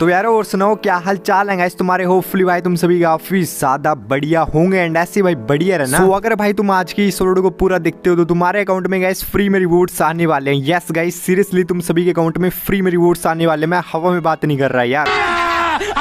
तो यारो और सुनाओ क्या हाल चाल है गाइस तुम्हारे होपफुली भाई तुम सभी काफी ज्यादा बढ़िया होंगे एंड ऐसे भाई बढ़िया रहना तो so, अगर भाई तुम आज की इस वीडियो को पूरा देखते हो तो तुम्हारे अकाउंट में गैस फ्री में रिवॉर्ड्स आने वाले हैं यस गाइस सीरियसली तुम सभी के अकाउंट में फ्री में रिवॉर्ड्स आने वाले मैं हवा में बात नहीं कर रहा यार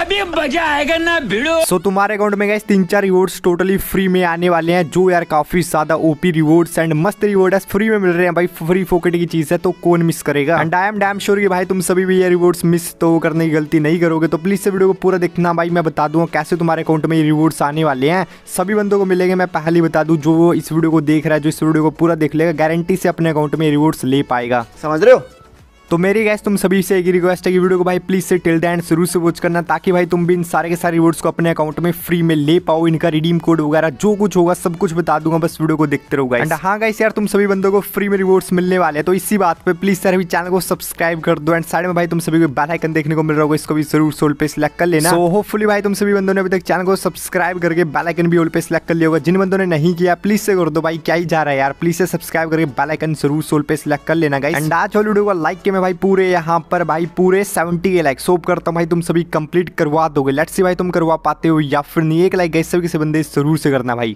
अभी मजा आएगा ना भिड़ो सो so, तुम्हारे अकाउंट में गए तीन चार रिवॉर्ड टोटली फ्री में आने वाले हैं जो यार काफी ज्यादा ओपी रिवॉर्ड्स एंड मस्त रिवॉर्ड फ्री में मिल रहे हैं भाई फ्री फोकट की चीज है तो कौन मिस करेगा and I am damn sure की भाई तुम सभी भी ये रिवॉर्ड्स मिस तो करने की गलती नहीं करोगे तो प्लीज से वीडियो को पूरा देखना भाई मैं बता दूँ कैसे तुम्हारे अकाउंट में ये रिवॉर्ड्स आने वाले हैं सभी बंदों को मिलेंगे मैं पहले बता दू जो इस वीडियो को देख रहा है जो इस वीडियो को पूरा देख लेगा गारंटी से अपने अकाउंट में रिवॉर्ड्स ले पाएगा समझ रहे हो तो मेरी गैस तुम सभी से एक रिक्वेस्ट है कि वीडियो को भाई प्लीज़ से टिल एंड शुरू से वॉच करना ताकि भाई तुम भी इन सारे के सारे रिवॉर्ड्स को अपने अकाउंट में फ्री में ले पाओ इनका रिडीम कोड वगैरह जो कुछ होगा सब कुछ बता दूंगा बस वीडियो को देखते रहो एंड हाँ गाइस यार तुम सभी बंदों को फ्री में रिवॉर्ड्स मिलने वाले तो इसी बात पर प्लीज़ सर अभी चैनल को सब्सक्राइब कर दो एंड साइड में भाई तुम सभी को बेलाइकन देखने को मिल रहा होगा इसको भी जरूर सोल पे सिलेक्ट कर लेना तो होपफुली भाई तुम सभी बंदों ने अभी तक चैनल को सब्सक्राइब करके बेलाइकन भी ओल पे सिलेक्ट कर लिया होगा जिन बंदों ने नहीं किया प्लीज़ से कर दो भाई क्या ही जा रहा है यार प्लीज़ से सब्सक्राइब करके बेलाइकन जरूर सोल पे सिलेक्ट कर लेना गाइस एंड आज वीडियो को लाइक में भाई पूरे यहाँ पर भाई पूरे सेवेंटी के लाइक सोप करता हूँ भाई तुम सभी कंप्लीट करवा दोगे लेट्स सी भाई तुम करवा पाते हो या फिर नहीं एक लाइक गए सभी किसी बंदे जरूर से करना भाई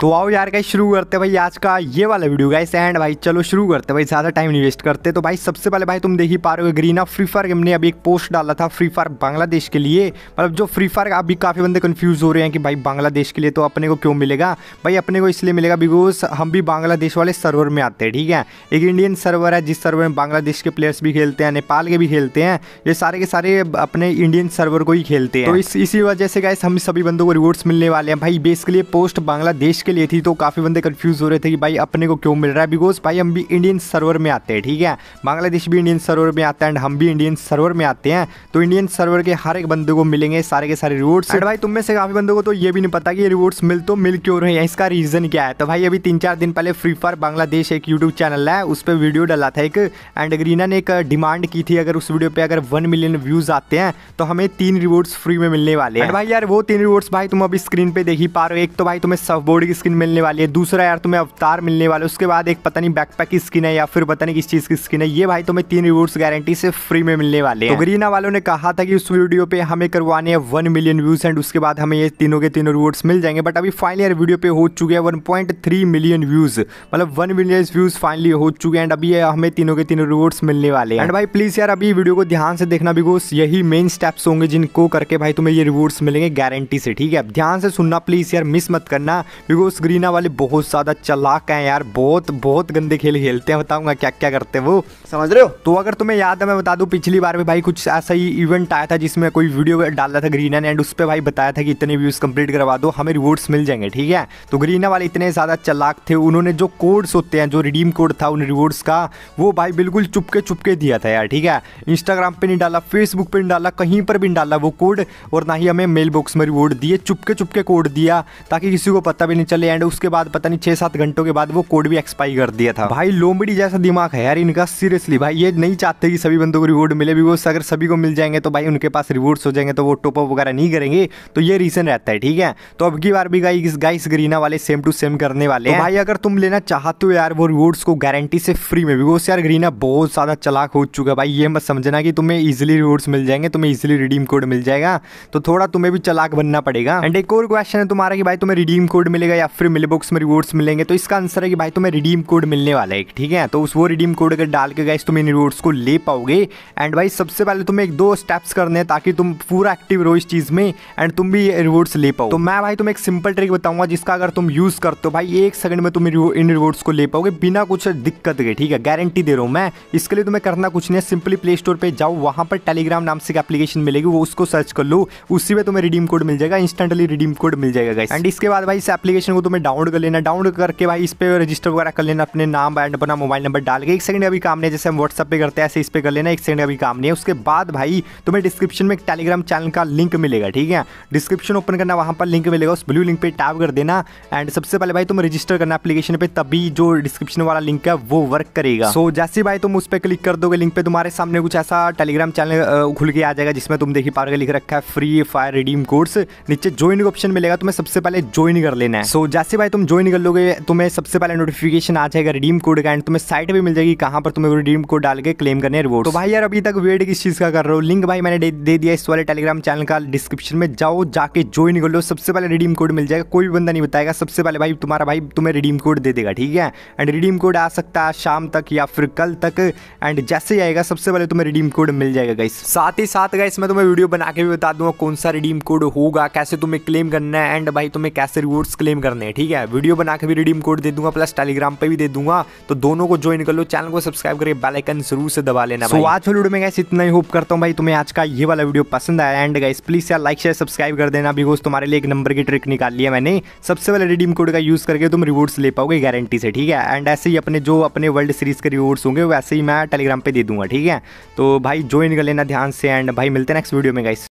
तो आओ यार गाइस शुरू करते भाई आज का ये वाला वीडियो गाइस एंड भाई चलो शुरू करते भाई ज़्यादा टाइम नहीं वेस्ट करते तो भाई सबसे पहले भाई तुम देख ही पा रहे हो ऑफ फ्री फायर गेम ने अभी एक पोस्ट डाला था फ्री फायर बांग्लादेश के लिए मतलब जो फ्री फायर अभी काफ़ी बंदे कन्फ्यूज हो रहे हैं कि भाई बांग्लादेश के लिए तो अपने को क्यों मिलेगा भाई अपने को इसलिए मिलेगा बिकॉज हम भी बांग्लादेश वाले सर्वर में आते हैं ठीक है एक इंडियन सर्वर है जिस सर्वर में बांग्लादेश के प्लेयर्स भी खेलते हैं नेपाल के भी खेलते हैं ये सारे के सारे अपने इंडियन सर्वर को ही खेलते हैं तो इसी वजह से गाइस हम सभी बंदों को रिवॉर्ड्स मिलने वाले हैं भाई बेसिकली पोस्ट बांग्लादेश के लिए थी तो काफ़ी बंदे कंफ्यूज हो रहे थे कि भाई अपने को क्यों मिल रहा है बिकॉज भाई हम भी इंडियन सर्वर में आते हैं ठीक है बांग्लादेश भी इंडियन सर्वर में आता है एंड हम भी इंडियन सर्वर में आते हैं तो इंडियन सर्वर के हर एक बंदे को मिलेंगे सारे के सारे रिवॉर्ड्स एंड भाई तुम में से काफ़ी बंदों को तो ये भी नहीं पता कि ये रिवॉर्ड्स मिल तो मिल क्यों रहे हैं इसका रीज़न क्या है तो भाई अभी तीन चार दिन पहले फ्री फायर बांग्लादेश एक यूट्यूब चैनल है उस पर वीडियो डाला था एक एंड ग्रीना ने एक डिमांड uh, की थी अगर उस वीडियो पर अगर वन मिलियन व्यूज़ आते हैं तो हमें तीन रिवॉर्ड्स फ्री में मिलने वाले हैं भाई यार वो तीन रिवॉर्ड्स भाई तुम अभी स्क्रीन पर देख ही पा रहे हो एक तो भाई तुम्हें सफ बोर्ड की स्किन मिलने वाली है दूसरा यार तुम्हें अवतार मिलने वाला है उसके बाद एक पता नहीं बैकपैक की स्किन है या फिर पता नहीं किस चीज़ की स्किन है ये भाई तुम्हें तीन रिवॉर्ड्स गारंटी से फ्री में मिलने वाले हैं तो ग्रीना वालों ने कहा था कि उस वीडियो पे हमें करवाने हैं वन मिलियन व्यूज एंड उसके बाद हमें ये तीनों के तीनों रिवॉर्ड्स मिल जाएंगे बट अभी फाइनल यार वीडियो पे हो चुके हैं one point three million views मतलब वन मिलियन व्यूज फाइनली हो चुके हैं एंड अभी हमें तीनों के तीनों रिवॉर्ड्स मिलने वाले हैं एंड भाई प्लीज़ यार अभी वीडियो को ध्यान से देखना बिकॉज यही मेन स्टेप्स होंगे जिनको करके भाई तुम्हें ये रिवॉर्ड्स मिलेंगे गारंटी से ठीक है ध्यान से सुनना प्लीज़ यार मिस मत करना बिकॉज ग्रोस ग्रीना वाले बहुत ज़्यादा चलाक हैं यार बहुत बहुत गंदे खेल खेलते हैं बताऊंगा क्या क्या करते हैं वो समझ रहे हो तो अगर तुम्हें याद है मैं बता दू पिछली बार में भाई कुछ ऐसा ही इवेंट आया था जिसमें कोई वीडियो डाला था ग्रीना ने एंड उस पर भाई बताया था कि इतने व्यूज़ कंप्लीट करवा दो हमें रिवॉर्ड्स मिल जाएंगे ठीक है तो ग्रीना वाले इतने ज़्यादा चलाक थे उन्होंने जो कोड्स होते हैं जो रिडीम कोड था उन रिवॉर्ड्स का वो भाई बिल्कुल चुपके चुपके दिया था यार ठीक है इंस्टाग्राम पर नहीं डाला फेसबुक पर नहीं डाला कहीं पर भी नहीं डाला वो कोड और ना ही हमें मेल बॉक्स में रिवॉर्ड दिए चुपके चुपके कोड दिया ताकि किसी को पता भी नहीं चले एंड उसके बाद पता नहीं छह सात घंटों के बाद वो कोड भी एक्सपायर कर दिया था भाई लोमड़ी जैसा दिमाग है यार इनका सीरियसली भाई ये नहीं चाहते कि सभी बंदों को रिवॉर्ड मिले भी वो अगर सभी को मिल जाएंगे तो भाई उनके पास रिवॉर्ड हो जाएंगे तो वो टॉपअप वगैरह नहीं करेंगे तो ये रीजन रहता है ठीक है तो अब की बार भी गाइस गाइस गरीना वाले सेम टू सेम करने वाले तो भाई अगर तुम लेना चाहते हो यार वो रिवॉर्ड्स को गारंटी से फ्री में बिकॉज यार ग्रीना बहुत ज़्यादा चलाक हो चुका है भाई ये मत समझना कि तुम्हें इजिली रिवॉर्ड्स मिल जाएंगे तुम्हें इजिली रिडीम कोड मिल जाएगा तो थोड़ा तुम्हें भी चलाक बनना पड़ेगा एंड एक और क्वेश्चन है तुम्हारा कि भाई तुम्हें रिडीम कोड मिलेगा या फिर मिले बुक्स में रिवॉर्ड्स मिलेंगे तो इसका आंसर है कि भाई तुम्हें रिडीम कोड मिलने वाला है ठीक है तो उस वो रिडीम कोड अगर डाल के गए तुम इन रिवॉर्ड्स को ले पाओगे एंड भाई सबसे पहले तुम्हें एक दो स्टेप्स करने हैं ताकि तुम पूरा एक्टिव रहो इस चीज़ में एंड तुम भी रिवॉर्ड्स ले पाओ तो मैं भाई तुम्हें एक सिंपल ट्रिक बताऊंगा जिसका अगर तुम यूज़ करते हो भाई एक सेकंड में तुम इन रिवॉर्ड्स को ले पाओगे बिना कुछ दिक्कत के ठीक है गारंटी दे रहा हूँ मैं इसके लिए तुम्हें करना कुछ नहीं है सिंपली प्ले स्टोर पर जाओ वहाँ पर टेलीग्राम नाम से एक एप्लीकेशन मिलेगी वो उसको सर्च कर लो उसी में तुम्हें रिडीम कोड मिल जाएगा इंस्टेंटली रिडीम कोड मिल जाएगा एंड इसके बाद भाई इस एप्लीकेशन को तुम्हें डाउनलोड कर लेना डाउनलोड करके भाई इस पर रजिस्टर वगैरह कर लेना अपने नाम एंड अपना मोबाइल नंबर डाल के एक सेकंड अभी काम नहीं जैसे हम व्हाट्सअप पे करते हैं ऐसे इस पर कर लेना एक सेकंड अभी काम नहीं है उसके बाद भाई तुम्हें डिस्क्रिप्शन में एक टेलीग्राम चैनल का लिंक मिलेगा ठीक है डिस्क्रिप्शन ओपन करना वहाँ पर लिंक मिलेगा उस ब्लू लिंक पर टैप कर देना एंड सबसे पहले भाई तुम रजिस्टर करना अपलीकेशन पर तभी जो डिस्क्रिप्शन वाला लिंक है वो वर्क करेगा सो जैसे भाई तुम उस पर क्लिक कर दोगे लिंक पर तुम्हारे सामने कुछ ऐसा टेलीग्राम चैनल खुल के आ जाएगा जिसमें तुम देखी पाओगे लिख रखा है फ्री फायर रिडीम कोर्स नीचे ज्वाइन का ऑप्शन मिलेगा तुम्हें सबसे पहले ज्वाइन कर लेना है सो जैसे भाई तुम ज्वाइन कर लोगे तुम्हें सबसे पहले नोटिफिकेशन आ जाएगा रिडीम कोड का एंड तुम्हें साइट भी मिल जाएगी कहाँ पर तुम्हें रिडीम कोड डाल के क्लेम करने रिवॉर्ड तो भाई यार अभी तक वेट किस चीज़ का कर रहा हूँ लिंक भाई मैंने दे दिया इस वाले टेलीग्राम चैनल का डिस्क्रिप्शन में जाओ जाके ज्वाइन कर लो सबसे पहले रिडीम कोड मिल जाएगा कोई भी बंदा नहीं बताएगा सबसे पहले भाई तुम्हारा भाई तुम्हें रिडीम कोड दे देगा ठीक है एंड रिडीम कोड आ सकता है शाम तक या फिर कल तक एंड जैसे आएगा सबसे पहले तुम्हें रिडीम कोड मिल जाएगा गाइस साथ ही साथ गाइस मैं तुम्हें वीडियो बना के भी बता दूंगा कौन सा रिडीम कोड होगा कैसे तुम्हें क्लेम करना है एंड भाई तुम्हें कैसे रिवॉर्ड्स क्लेम करने ठीक है वीडियो बना के भी रिडीम कोड दे दूंगा प्लस टेलीग्राम पे भी दे दूंगा तो दोनों को ज्वाइन कर लो चैनल को सब्सक्राइब करके बेलाइकन जरूर से दबा लेना so, आज वीडियो में गैस इतना ही होप करता हूँ भाई तुम्हें आज का ये वाला वीडियो पसंद आया एंड गाइस प्लीज यार लाइक शेयर सब्सक्राइब कर देना बिकॉज तुम्हारे लिए एक नंबर की ट्रिक निकाल लिया मैंने सबसे पहले रिडीम कोड का यूज करके तुम रिवॉर्ड्स ले पाओगे गारंटी से ठीक है एंड ऐसे ही अपने जो अपने वर्ल्ड सीरीज के रिवॉर्ड्स होंगे वैसे ही मैं टेलीग्राम पे दे दूंगा ठीक है तो भाई ज्वाइन कर लेना ध्यान से एंड भाई मिलते हैं नेक्स्ट वीडियो में गाइस